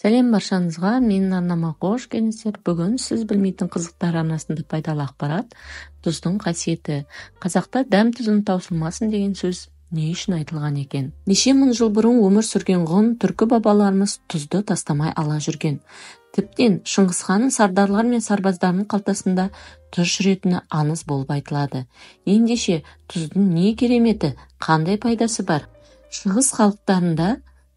сәлем баршаңызға менің арнама қош келдіңіздер бүгін сіз білмейтін қызықтар арнасында пайдалы ақпарат тұздың қасиеті қазақта дәм тұзын таусылмасын деген сөз не үшін айтылған екен неше мың жыл бұрын өмір сүрген ғұн түркі бабаларымыз тұзды тастамай ала жүрген тіптен шыңғыс ханның сардарлар мен сарбаздарының қалтасында тұз жүретіні аңыз болып айтылады ендеше тұздың не кереметі қандай пайдасы бар шығыс халықтарында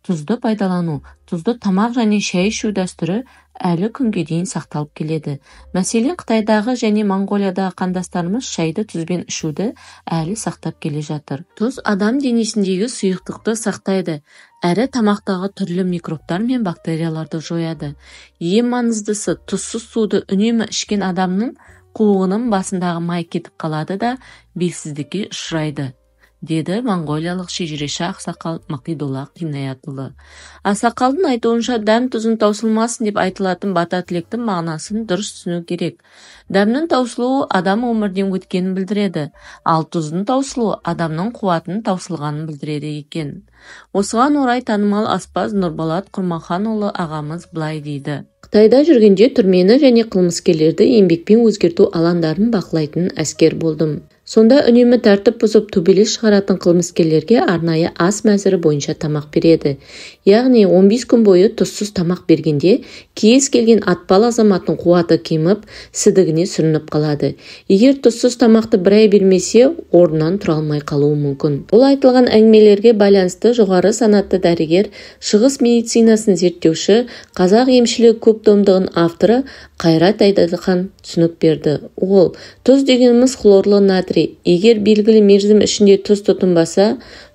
тұзды пайдалану тұзды тамақ және шай ішу дәстүрі әлі күнге дейін сақталып келеді мәселен қытайдағы және моңғолиядағы қандастарымыз шайды тұзбен ішуді әлі сақтап келе жатыр тұз адам денесіндегі сұйықтықты сақтайды әрі тамақтағы түрлі микробтар мен бактерияларды жояды ең маңыздысы тұзсыз суды үнемі ішкен адамның қуығының басындағы май кетіп қалады да белсіздікке ұшырайды деді моңғолиялық шежіреші ақсақал мақидолла қинаятұлы ақсақалдың айтуынша дәм тұзын таусылмасын деп айтылатын бата тілектің мағынасын дұрыс түсіну керек дәмнің таусылуы адам өмірден өткенін білдіреді ал тұздың таусылуы адамның қуатының таусылғанын білдіреді екен осыған орай танымал аспаз нұрболат құрманханұлы ағамыз былай дейді қытайда жүргенде түрмені және қылмыскерлерді еңбекпен өзгерту алаңдарын бақылайтын әскер болдым сонда үнемі тәртіп бұзып төбелес шығаратын қылмыскерлерге арнайы ас мәзірі бойынша тамақ береді яғни 15 күн бойы тұзсыз тамақ бергенде кез келген атпал азаматтың қуаты кеміп сідігіне сүрініп қалады егер тұзсыз тамақты бір ай бермесе орнынан тұра алмай қалуы мүмкін бұл айтылған әңгімелерге байланысты жоғары санатты дәрігер шығыс медицинасын зерттеуші қазақ көп томдығының авторы қайрат айдадыхан түсінік берді ол тұз дегеніміз хлорлы натрий натрий егер белгілі мерзім ішінде тұз тұтынбаса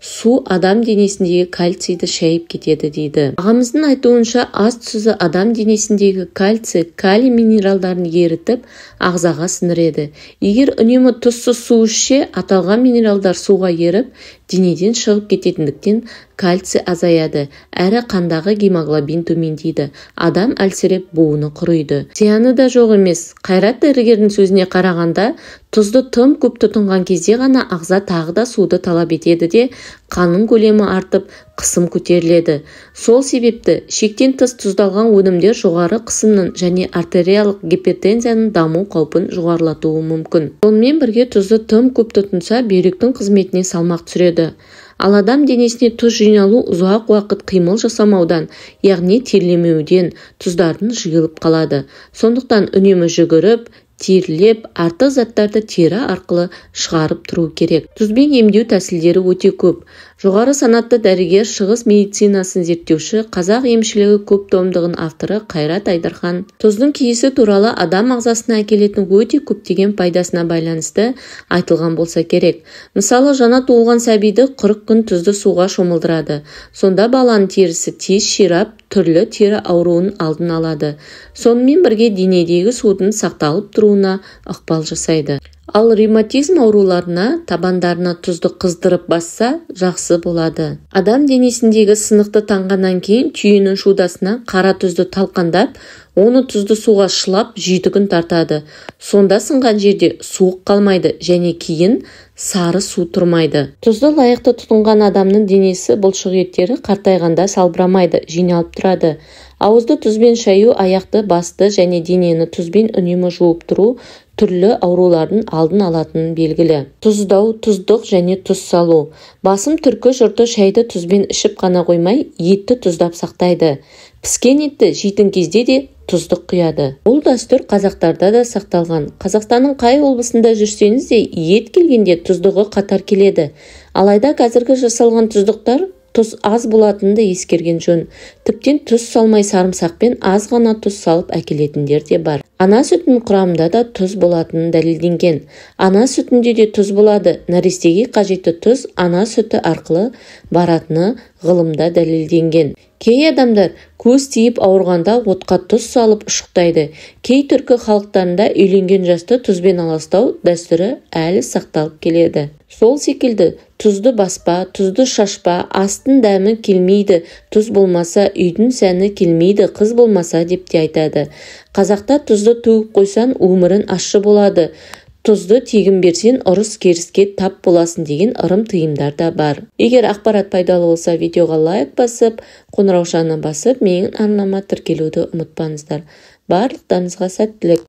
су адам денесіндегі кальцийді шайып кетеді дейді ағамыздың айтуынша ас тұзы адам денесіндегі кальций калий минералдарын ерітіп ағзаға сіңіреді егер үнемі тұзсыз су ішсе аталған минералдар суға еріп денеден шығып кететіндіктен кальций азаяды әрі қандағы гемоглобин төмендейді адам әлсіреп буыны құриды зияны да жоқ емес қайрат дәрігердің сөзіне қарағанда тұзды тым көп тұтынған кезде ғана ағза тағы да суды талап етеді де қанның көлемі артып қысым көтеріледі сол себепті шектен тыс тұздалған өнімдер жоғары қысымның және артериялық гипертензияның даму қаупін жоғарылатуы мүмкін сонымен бірге тұзды тым көп тұтынса бүйректің қызметіне салмақ түсіреді ал адам денесіне тұз жиналу ұзақ уақыт қимыл жасамаудан яғни терлемеуден тұздардың жиылып қалады сондықтан үнемі жүгіріп терлеп артық заттарды тері арқылы шығарып тұру керек тұзбен емдеу тәсілдері өте көп жоғары санатты дәрігер шығыс медицинасын зерттеуші қазақ емшілігі көп томдығын авторы қайрат айдархан тұздың киісі туралы адам ағзасына әкелетін өте көптеген пайдасына байланысты айтылған болса керек мысалы жаңа туылған сәбиді 40 күн тұзды суға шомылдырады сонда баланың терісі тез ширап түрлі тері ауруының алдын алады сонымен бірге денедегі судың сақталып тұруы дамытуына ықпал жасайды ал ревматизм ауруларына табандарына тұзды қыздырып басса жақсы болады адам денесіндегі сынықты таңғаннан кейін түйенің шудасына қара тұзды талқандап оны тұзды суға шылап жүйтігін тартады сонда сынған жерде суық қалмайды және кейін сары су тұрмайды тұзды лайықты тұтынған адамның денесі бұлшық еттері қартайғанда салбырамайды жиналып тұрады ауызды тұзбен шаю аяқты басты және денені тұзбен үнемі жуып тұру түрлі аурулардың алдын алатыны белгілі тұздау тұздық және тұз салу басым түркі жұрты шайды тұзбен ішіп қана қоймай етті тұздап сақтайды піскен етті жейтін кезде де тұздық құяды бұл дәстүр қазақтарда да сақталған қазақстанның қай облысында жүрсеңіз де ет келгенде тұздығы қатар келеді алайда қазіргі жасалған тұздықтар тұз аз болатынын да ескерген жөн тіптен тұз салмай сарымсақпен аз ғана тұз салып әкелетіндер де бар ана сүтінің құрамында да тұз болатыны дәлелденген ана сүтінде де тұз болады нәрестеге қажетті тұз ана сүті арқылы баратыны ғылымда дәлелденген кей адамдар көз тиіп ауырғанда отқа тұз салып ұшықтайды кей түркі халықтарында үйленген жасты тұзбен аластау дәстүрі әлі сақталып келеді сол секілді тұзды баспа тұзды шашпа астың дәмі келмейді тұз болмаса үйдің сәні келмейді қыз болмаса деп те айтады қазақта тұзды төгіп қойсаң өмірің ащы болады тұзды тегін берсең ұрыс керіске тап боласың деген ырым тыйымдар да бар егер ақпарат пайдалы болса видеоға лайк басып қоңыраушаны басып менің арнама тіркелуді ұмытпаңыздар барлықтарыңызға сәттілік